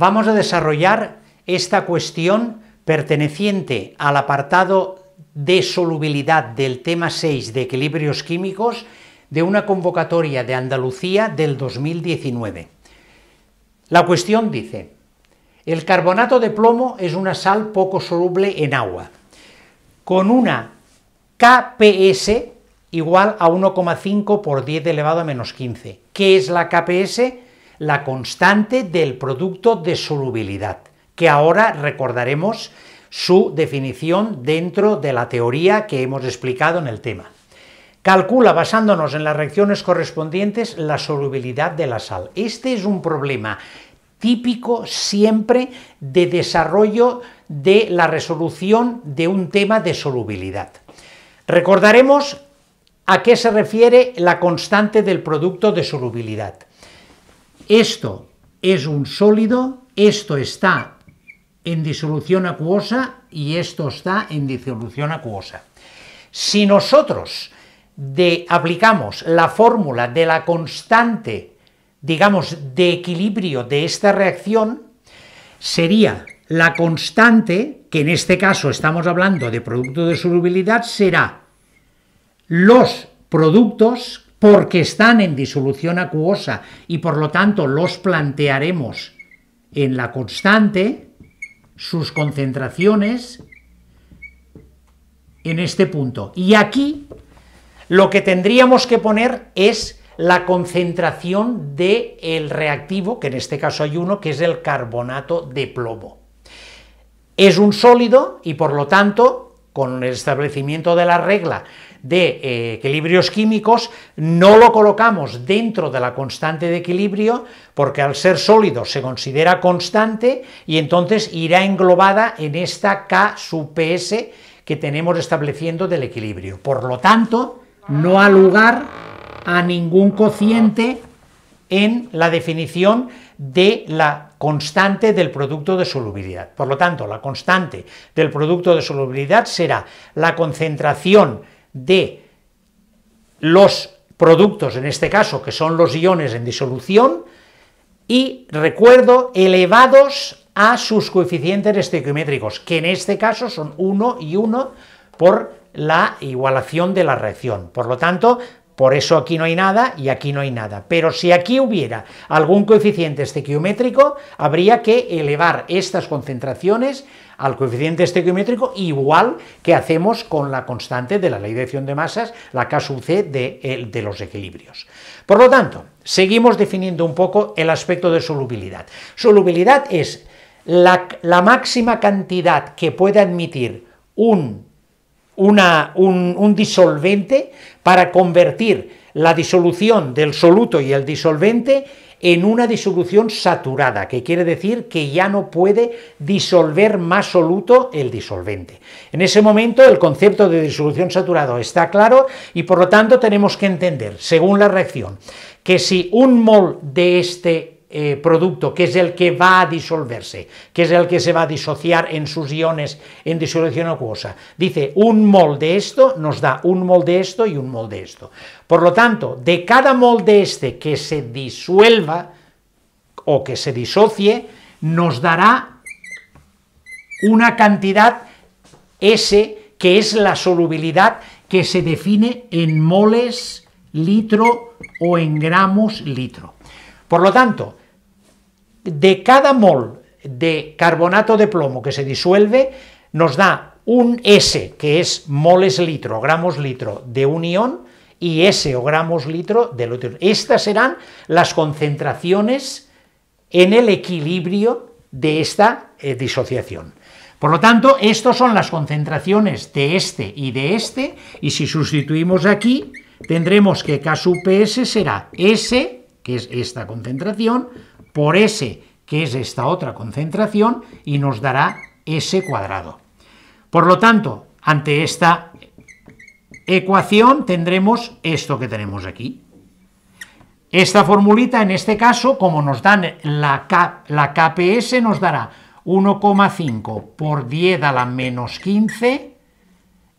vamos a desarrollar esta cuestión perteneciente al apartado de solubilidad del tema 6 de equilibrios químicos de una convocatoria de Andalucía del 2019. La cuestión dice, el carbonato de plomo es una sal poco soluble en agua, con una KPS igual a 1,5 por 10 elevado a menos 15. ¿Qué es la KPS? la constante del producto de solubilidad, que ahora recordaremos su definición dentro de la teoría que hemos explicado en el tema. Calcula basándonos en las reacciones correspondientes la solubilidad de la sal. Este es un problema típico siempre de desarrollo de la resolución de un tema de solubilidad. Recordaremos a qué se refiere la constante del producto de solubilidad. Esto es un sólido, esto está en disolución acuosa y esto está en disolución acuosa. Si nosotros de, aplicamos la fórmula de la constante, digamos, de equilibrio de esta reacción, sería la constante, que en este caso estamos hablando de producto de solubilidad, será los productos porque están en disolución acuosa y por lo tanto los plantearemos en la constante, sus concentraciones en este punto. Y aquí lo que tendríamos que poner es la concentración del el reactivo, que en este caso hay uno, que es el carbonato de plomo. Es un sólido y por lo tanto, con el establecimiento de la regla de eh, equilibrios químicos, no lo colocamos dentro de la constante de equilibrio, porque al ser sólido se considera constante y entonces irá englobada en esta K sub PS que tenemos estableciendo del equilibrio. Por lo tanto, no ha lugar a ningún cociente en la definición de la constante del producto de solubilidad. Por lo tanto, la constante del producto de solubilidad será la concentración de los productos, en este caso, que son los iones en disolución, y recuerdo, elevados a sus coeficientes estequiométricos, que en este caso son 1 y 1 por la igualación de la reacción. Por lo tanto, por eso aquí no hay nada y aquí no hay nada. Pero si aquí hubiera algún coeficiente estequiométrico, habría que elevar estas concentraciones al coeficiente estequiométrico, igual que hacemos con la constante de la ley de acción de masas, la K sub C de, los equilibrios. Por lo tanto, seguimos definiendo un poco el aspecto de solubilidad. Solubilidad es la, máxima cantidad que puede admitir un, un disolvente para convertir la disolución del soluto y el disolvente en una disolución saturada, que quiere decir que ya no puede disolver más soluto el disolvente. En ese momento el concepto de disolución saturada está claro y por lo tanto tenemos que entender, según la reacción, que si un mol de este eh, producto, que es el que va a disolverse, que es el que se va a disociar en sus iones en disolución acuosa. Dice, un mol de esto nos da un mol de esto y un mol de esto. Por lo tanto, de cada mol de este que se disuelva o que se disocie, nos dará una cantidad S que es la solubilidad que se define en moles litro o en gramos litro. Por lo tanto, de cada mol de carbonato de plomo que se disuelve nos da un S, que es moles litro, gramos litro de un y S o gramos litro del otro. Estas serán las concentraciones en el equilibrio de esta eh, disociación. Por lo tanto, estas son las concentraciones de este y de este, y si sustituimos aquí, tendremos que KPS será S, que es esta concentración, por S, que es esta otra concentración, y nos dará S cuadrado. Por lo tanto, ante esta ecuación tendremos esto que tenemos aquí. Esta formulita, en este caso, como nos dan la, la KPS, nos dará 1,5 por 10 a la menos 15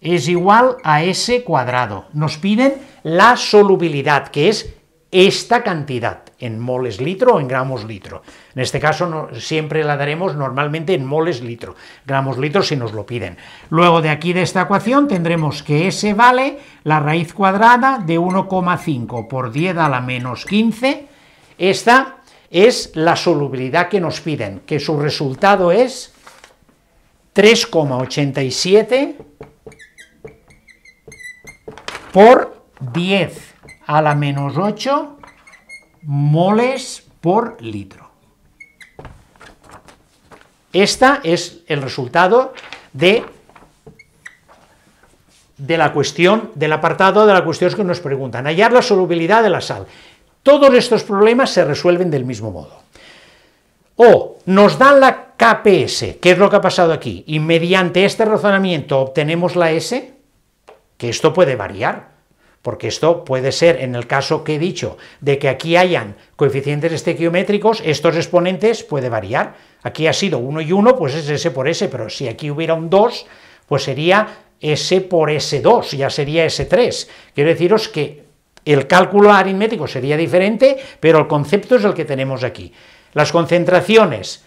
es igual a S cuadrado. Nos piden la solubilidad, que es esta cantidad en moles litro o en gramos litro. En este caso siempre la daremos normalmente en moles litro, gramos litro si nos lo piden. Luego de aquí de esta ecuación tendremos que S vale la raíz cuadrada de 1,5 por 10 a la menos 15. Esta es la solubilidad que nos piden, que su resultado es 3,87 por 10 a la menos 8 moles por litro. Este es el resultado de, de la cuestión, del apartado de la cuestión que nos preguntan. Hallar la solubilidad de la sal. Todos estos problemas se resuelven del mismo modo. O nos dan la KPS, que es lo que ha pasado aquí, y mediante este razonamiento obtenemos la S, que esto puede variar, porque esto puede ser, en el caso que he dicho, de que aquí hayan coeficientes estequiométricos, estos exponentes puede variar. Aquí ha sido 1 y 1, pues es S por S, pero si aquí hubiera un 2, pues sería S por S2, ya sería S3. Quiero deciros que el cálculo aritmético sería diferente, pero el concepto es el que tenemos aquí. Las concentraciones,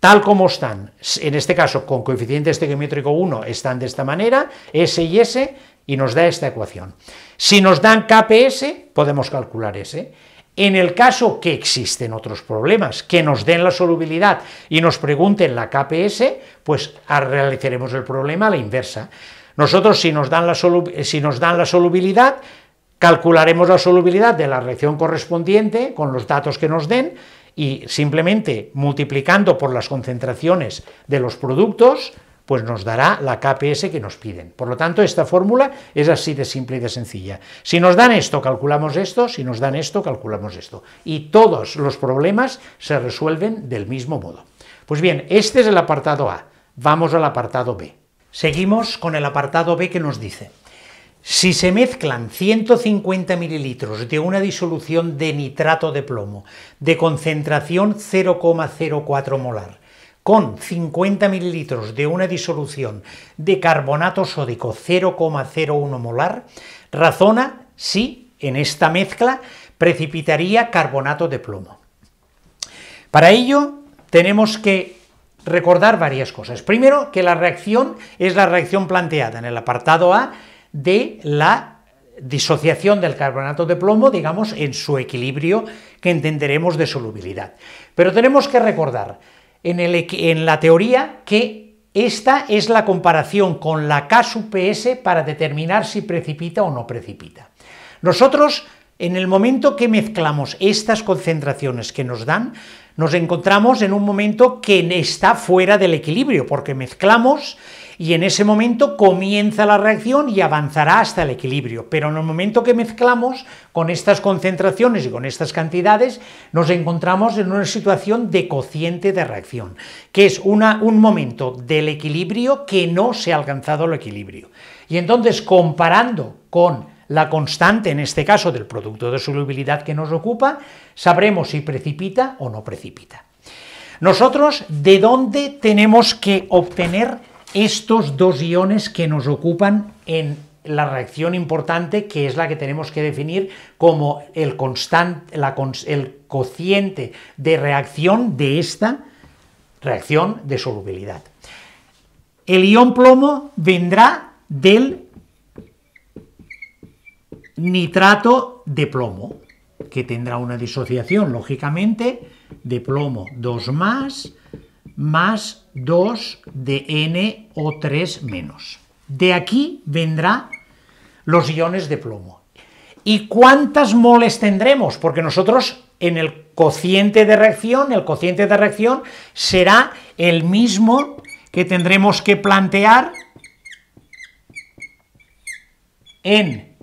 tal como están, en este caso con coeficiente estequiométrico 1, están de esta manera, S y S, y nos da esta ecuación. Si nos dan KPS, podemos calcular S. En el caso que existen otros problemas, que nos den la solubilidad y nos pregunten la KPS, pues realizaremos el problema a la inversa. Nosotros, si nos dan la, eh, si nos dan la solubilidad, calcularemos la solubilidad de la reacción correspondiente con los datos que nos den y simplemente multiplicando por las concentraciones de los productos, pues nos dará la KPS que nos piden. Por lo tanto, esta fórmula es así de simple y de sencilla. Si nos dan esto, calculamos esto, si nos dan esto, calculamos esto. Y todos los problemas se resuelven del mismo modo. Pues bien, este es el apartado A. Vamos al apartado B. Seguimos con el apartado B que nos dice, si se mezclan 150 mililitros de una disolución de nitrato de plomo de concentración 0,04 molar con 50 mililitros de una disolución de carbonato sódico 0,01 molar, razona si en esta mezcla precipitaría carbonato de plomo. Para ello tenemos que recordar varias cosas. Primero, que la reacción es la reacción planteada en el apartado A de la disociación del carbonato de plomo, digamos, en su equilibrio que entenderemos de solubilidad. Pero tenemos que recordar en, la teoría que esta es la comparación con la KSUPS para determinar si precipita o no precipita. Nosotros, en el momento que mezclamos estas concentraciones que nos dan, nos encontramos en un momento que está fuera del equilibrio, porque mezclamos y en ese momento comienza la reacción y avanzará hasta el equilibrio. Pero en el momento que mezclamos con estas concentraciones y con estas cantidades, nos encontramos en una situación de cociente de reacción, que es un momento del equilibrio que no se ha alcanzado el equilibrio. Y entonces, comparando con la constante, en este caso, del producto de solubilidad que nos ocupa, sabremos si precipita o no precipita. Nosotros, ¿de dónde tenemos que obtener estos dos iones que nos ocupan en la reacción importante, que es la que tenemos que definir como el, el cociente de reacción de esta reacción de solubilidad. El ion plomo vendrá del nitrato de plomo, que tendrá una disociación, lógicamente, de plomo 2 más más 2 de n o 3 menos. De aquí vendrá los iones de plomo. ¿Y cuántas moles tendremos? Porque nosotros en el cociente de reacción, el cociente de reacción será el mismo que tendremos que plantear en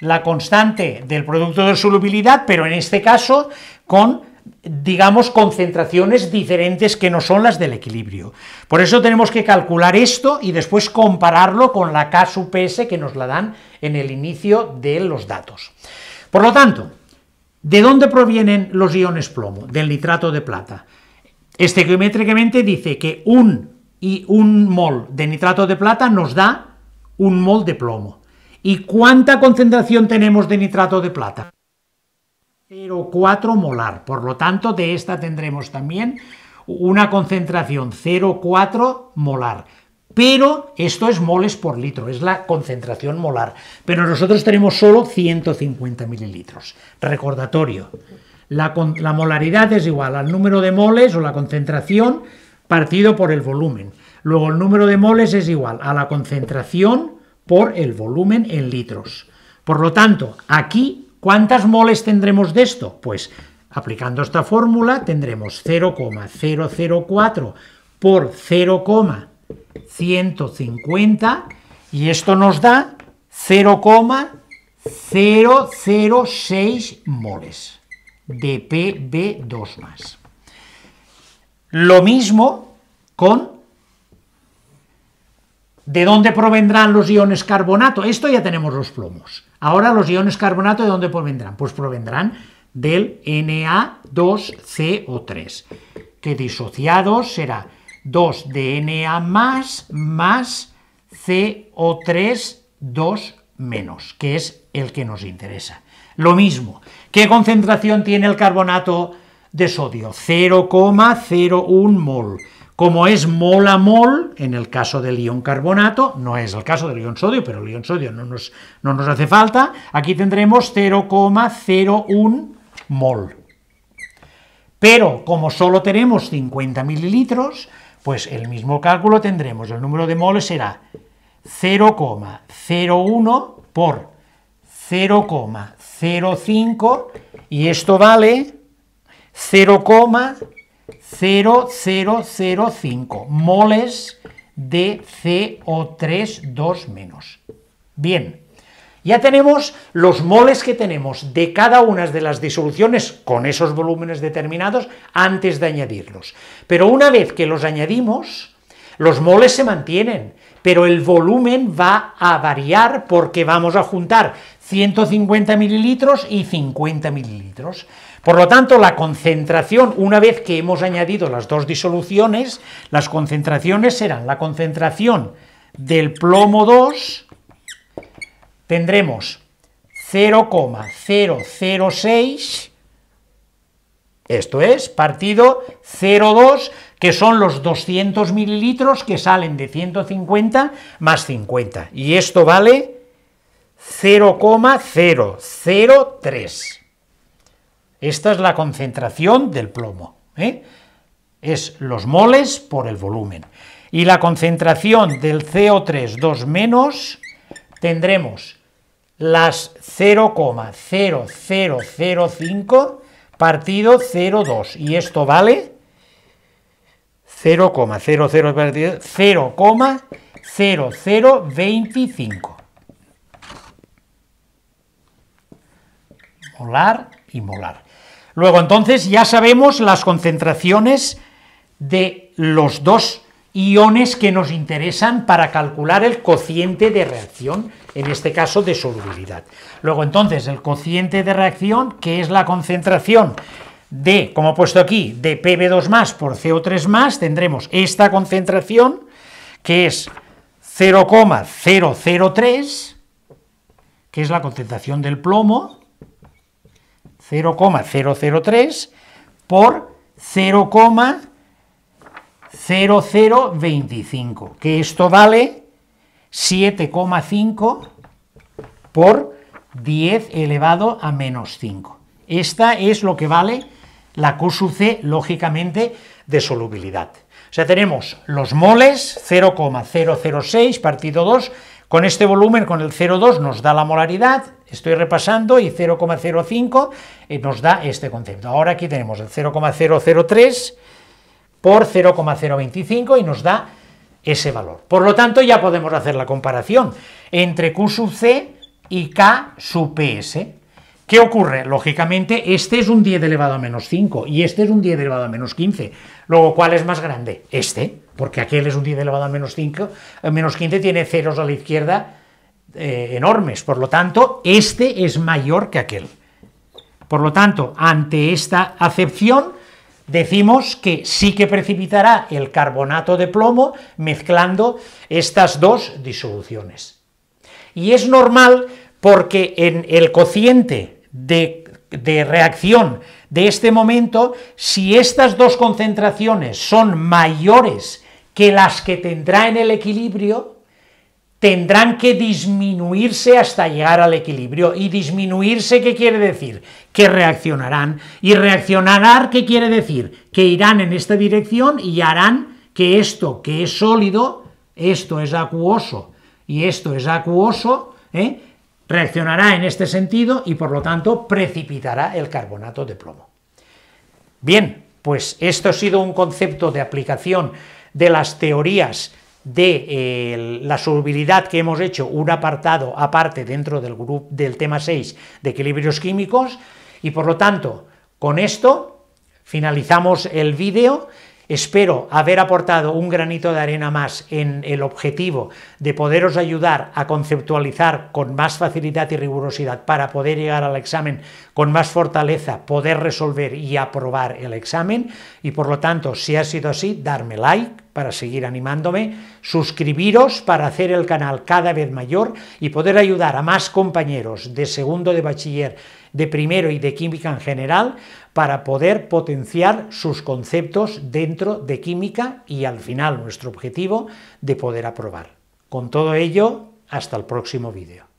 la constante del producto de solubilidad, pero en este caso con digamos, concentraciones diferentes que no son las del equilibrio. Por eso tenemos que calcular esto y después compararlo con la K que nos la dan en el inicio de los datos. Por lo tanto, ¿de dónde provienen los iones plomo? Del nitrato de plata. Estequiométricamente dice que un, y un mol de nitrato de plata nos da un mol de plomo. ¿Y cuánta concentración tenemos de nitrato de plata? 0,4 molar. Por lo tanto, de esta tendremos también una concentración 0,4 molar. Pero esto es moles por litro, es la concentración molar. Pero nosotros tenemos solo 150 mililitros. Recordatorio, la, la molaridad es igual al número de moles o la concentración partido por el volumen. Luego el número de moles es igual a la concentración por el volumen en litros. Por lo tanto, aquí ¿Cuántas moles tendremos de esto? Pues aplicando esta fórmula tendremos 0,004 por 0,150 y esto nos da 0,006 moles de Pb2+. Lo mismo con ¿De dónde provendrán los iones carbonato? Esto ya tenemos los plomos. Ahora los iones carbonato, ¿de dónde provendrán? Pues provendrán del Na2CO3, que disociado será 2 de Na más más CO3 2 menos, que es el que nos interesa. Lo mismo, ¿qué concentración tiene el carbonato de sodio? 0,01 mol. Como es mol-a-mol, en el caso del ion carbonato, no es el caso del ion sodio, pero el ion sodio no nos, no nos hace falta, aquí tendremos 0,01 mol. Pero como solo tenemos 50 mililitros, pues el mismo cálculo tendremos. El número de moles será 0,01 por 0,05 y esto vale 0,01. 0,005 moles de CO3 menos. Bien, ya tenemos los moles que tenemos de cada una de las disoluciones con esos volúmenes determinados antes de añadirlos. Pero una vez que los añadimos, los moles se mantienen, pero el volumen va a variar porque vamos a juntar 150 mililitros y 50 mililitros. Por lo tanto, la concentración, una vez que hemos añadido las dos disoluciones, las concentraciones serán la concentración del plomo 2, tendremos 0,006, esto es, partido 0,2, que son los 200 mililitros que salen de 150 más 50. Y esto vale 0,003. Esta es la concentración del plomo. ¿eh? Es los moles por el volumen. Y la concentración del CO3 2 menos tendremos las 0,0005 partido 0,2. Y esto vale 0,0025. Molar y molar. Luego entonces ya sabemos las concentraciones de los dos iones que nos interesan para calcular el cociente de reacción, en este caso de solubilidad. Luego entonces el cociente de reacción, que es la concentración de, como he puesto aquí, de Pb2 más por CO3 más, tendremos esta concentración, que es 0,003, que es la concentración del plomo, 0,003 por 0,0025, que esto vale 7,5 por 10 elevado a menos 5. Esta es lo que vale la Q lógicamente, de solubilidad. O sea, tenemos los moles, 0,006 partido 2, con este volumen, con el 0,2, nos da la molaridad, estoy repasando y 0,05 eh, nos da este concepto. Ahora aquí tenemos el 0,003 por 0,025 y nos da ese valor. Por lo tanto, ya podemos hacer la comparación entre Q sub C y K sub PS. ¿Qué ocurre? Lógicamente, este es un 10 elevado a menos 5 y este es un 10 elevado a menos 15. Luego, ¿cuál es más grande? Este, porque aquel es un 10 elevado a menos 5, menos 15 tiene ceros a la izquierda eh, enormes. Por lo tanto, este es mayor que aquel. Por lo tanto, ante esta acepción, decimos que sí que precipitará el carbonato de plomo mezclando estas dos disoluciones. Y es normal porque en el cociente de reacción de este momento, si estas dos concentraciones son mayores que las que tendrá en el equilibrio, tendrán que disminuirse hasta llegar al equilibrio. ¿Y disminuirse qué quiere decir? Que reaccionarán. ¿Y reaccionar qué quiere decir? Que irán en esta dirección y harán que esto que es sólido, esto es acuoso y esto es acuoso, ¿eh? reaccionará en este sentido y por lo tanto precipitará el carbonato de plomo. Bien, pues esto ha sido un concepto de aplicación de las teorías de eh, la solubilidad que hemos hecho un apartado aparte dentro del, grupo, del tema 6 de equilibrios químicos y por lo tanto con esto finalizamos el vídeo Espero haber aportado un granito de arena más en el objetivo de poderos ayudar a conceptualizar con más facilidad y rigurosidad para poder llegar al examen con más fortaleza, poder resolver y aprobar el examen. Y por lo tanto, si ha sido así, darme like para seguir animándome, suscribiros para hacer el canal cada vez mayor y poder ayudar a más compañeros de segundo de bachiller de primero y de química en general para poder potenciar sus conceptos dentro de química y al final nuestro objetivo de poder aprobar. Con todo ello, hasta el próximo vídeo.